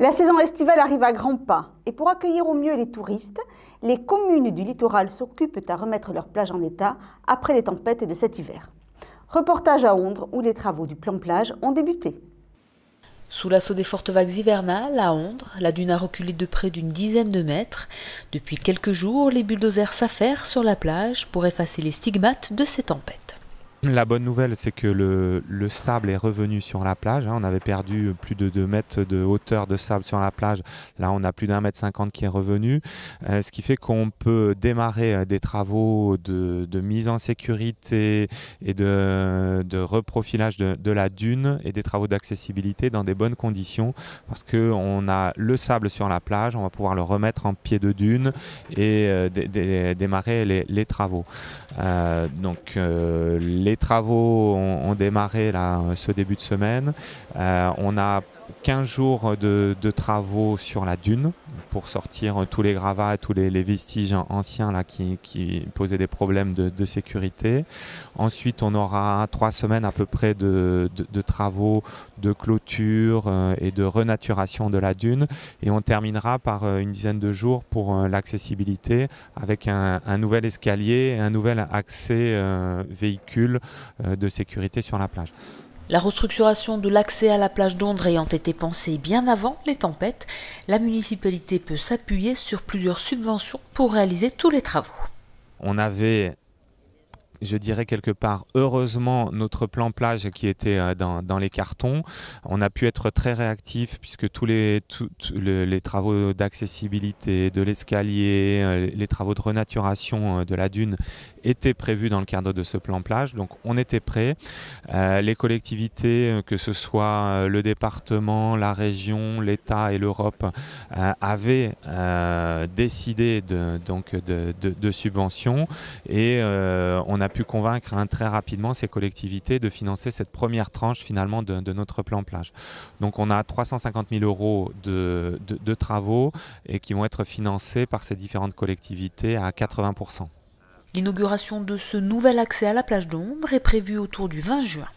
La saison estivale arrive à grands pas et pour accueillir au mieux les touristes, les communes du littoral s'occupent à remettre leurs plages en état après les tempêtes de cet hiver. Reportage à Ondre, où les travaux du plan plage ont débuté. Sous l'assaut des fortes vagues hivernales, à Ondre, la dune a reculé de près d'une dizaine de mètres. Depuis quelques jours, les bulldozers s'affairent sur la plage pour effacer les stigmates de ces tempêtes. La bonne nouvelle, c'est que le, sable est revenu sur la plage. Hein. On avait perdu plus de 2 mètres de hauteur de sable sur la plage. Là, on a plus d'un mètre cinquante qui est revenu. Euh, ce qui fait qu'on peut démarrer euh, des travaux de, mise en sécurité et de, reprofilage de, la dune et des travaux d'accessibilité dans des bonnes conditions. Parce qu'on a le sable sur la plage, on va pouvoir le remettre en pied de dune et euh, démarrer les, travaux. donc, les travaux ont, démarré là, ce début de semaine. Euh, on a 15 jours de travaux sur la dune pour sortir euh, tous les gravats, tous les, vestiges anciens là, qui, posaient des problèmes de, sécurité. Ensuite, on aura trois semaines à peu près de, travaux de clôture euh, et de renaturation de la dune. Et on terminera par euh, une dizaine de jours pour l'accessibilité avec un, un, nouvel escalier et un nouvel accès véhicule de sécurité sur la plage. La restructuration de l'accès à la plage d'Ondre ayant été pensée bien avant les tempêtes, la municipalité peut s'appuyer sur plusieurs subventions pour réaliser tous les travaux. On avait je dirais quelque part, heureusement, notre plan plage qui était euh, dans, les cartons, on a pu être très réactif puisque tous les, travaux d'accessibilité, de l'escalier, euh, les travaux de renaturation euh, de la dune étaient prévus dans le cadre de ce plan plage. Donc on était prêt. les collectivités, que ce soit le département, la région, l'État et l'Europe, avaient décidé de, donc de subventions et on a a pu convaincre hein, très rapidement ces collectivités de financer cette première tranche finalement de, notre plan plage. Donc on a 350 000 euros de, de travaux et qui vont être financés par ces différentes collectivités à 80 L'inauguration de ce nouvel accès à la plage d'Ombre est prévue autour du 20 juin.